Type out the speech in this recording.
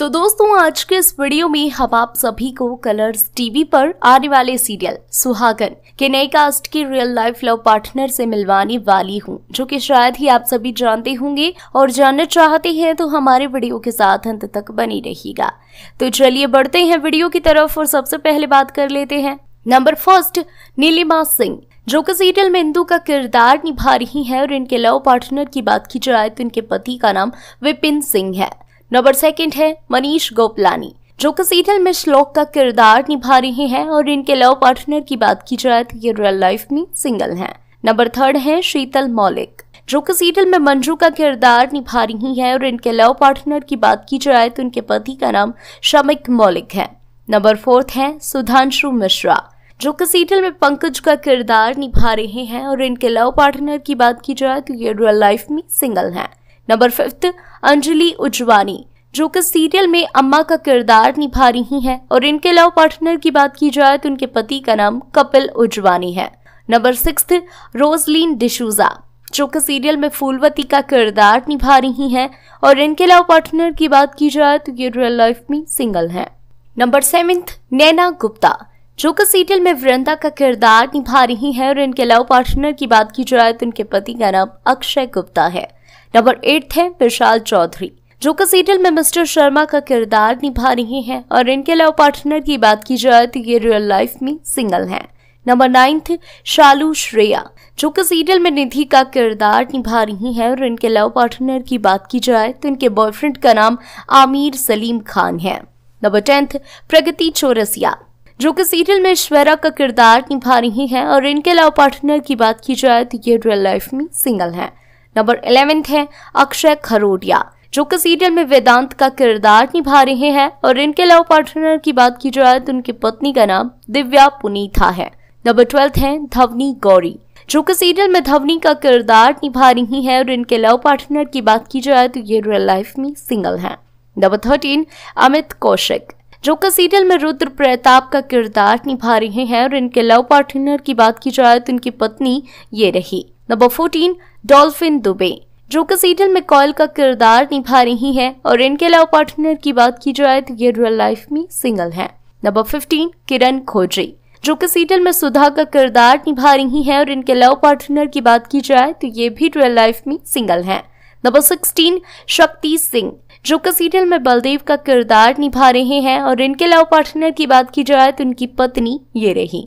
तो दोस्तों आज के इस वीडियो में हम आप सभी को कलर्स टीवी पर आने वाले सीरियल सुहागन के नए कास्ट की रियल लाइफ लव पार्टनर से मिलवाने वाली हूँ जो कि शायद ही आप सभी जानते होंगे और जानना चाहते हैं तो हमारे वीडियो के साथ अंत तक बनी रहेगा तो चलिए बढ़ते हैं वीडियो की तरफ और सबसे पहले बात कर लेते हैं नंबर फर्स्ट नीलिमा सिंह जो कि सीरियल में इंदु का किरदार निभा रही हैं और इनके लव पार्टनर की बात की जाए तो इनके पति का नाम विपिन सिंह है नंबर सेकंड है मनीष गोपलानी जो कि सीरियल में श्लोक का किरदार निभा रहे हैं और इनके लव पार्टनर की बात की जाए तो ये रियल लाइफ में सिंगल हैं। नंबर थर्ड है शीतल मौलिक जो कि सीरियल में मंजू का किरदार निभा रही है और इनके लव पार्टनर की बात की जाए तो इनके पति का नाम शमिक मौलिक है नंबर फोर्थ है सुधांशु मिश्रा जो कि सीरियल में पंकज का किरदार निभा रहे हैं और इनके लव पार्टनर की बात की जाए तो ये रियल लाइफ में सिंगल हैं नंबर फिफ्थ अंजलि उजवानी जो कि सीरियल में अम्मा का किरदार निभा रही हैं और इनके लव पार्टनर की बात की जाए तो उनके पति का नाम कपिल उजवानी है नंबर सिक्स रोजलीन डिशूजा जो कि सीरियल में फूलवती का किरदार निभा रही हैं और इनके लव पार्टनर की बात की जाए तो ये रियल लाइफ में सिंगल हैं नंबर सेवेंथ नैना गुप्ता जो कि सीरियल में वृंदा का किरदार निभा रही हैं और इनके लव पार्टनर की बात की जाए तो इनके पति का नाम अक्षय गुप्ता है नंबर एट है विशाल चौधरी जो कि सीरियल में मिस्टर शर्मा का किरदार निभा रहे हैं और इनके लव पार्टनर की बात की जाए तो ये रियल लाइफ में सिंगल हैं नंबर नाइन्थ शालू श्रेया जो कि सीरियल में निधि का किरदार निभा रही हैं और इनके लव पार्टनर की बात की जाए तो इनके बॉयफ्रेंड का नाम आमिर सलीम खान है नंबर टेंथ प्रगति चौरसिया जो कि सीरियल में ऐश्वर्या का किरदार निभा रही हैं और इनके लव पार्टनर की बात की जाए तो ये रियल लाइफ में सिंगल हैं नंबर इलेवेंथ है अक्षय खरोडिया जो कि सीरियल में वेदांत का किरदार निभा रहे हैं और इनके लव पार्टनर की बात की जाए तो उनकी पत्नी का नाम दिव्या पुनीथा है नंबर ट्वेल्थ है धवनी गौरी जो कि सीरियल में धवनी का किरदार निभा रही हैं और इनके लव पार्टनर की बात की जाए तो ये रियल लाइफ में सिंगल हैं। नंबर थर्टीन अमित कौशिक जो कि सीरियल में रुद्र प्रताप का किरदार निभा रहे हैं और इनके लव पार्टनर की बात की जाए तो इनकी पत्नी ये रही नंबर फोर्टीन डॉल्फिन दुबे जो कि सीरियल में कॉयल का किरदार निभा रही हैं और इनके अलावा पार्टनर की बात की जाए तो ये रियल लाइफ में सिंगल हैं नंबर 15 किरण खोजरी जो कि सीरियल में सुधा का किरदार निभा रही हैं और इनके लव पार्टनर की बात की जाए तो ये भी रियल लाइफ में सिंगल हैं नंबर सिक्सटीन शक्ति सिंह जो कि सीरियल में बलदेव का किरदार निभा रहे हैं और इनके लव पार्टनर की बात की जाए तो इनकी पत्नी ये रही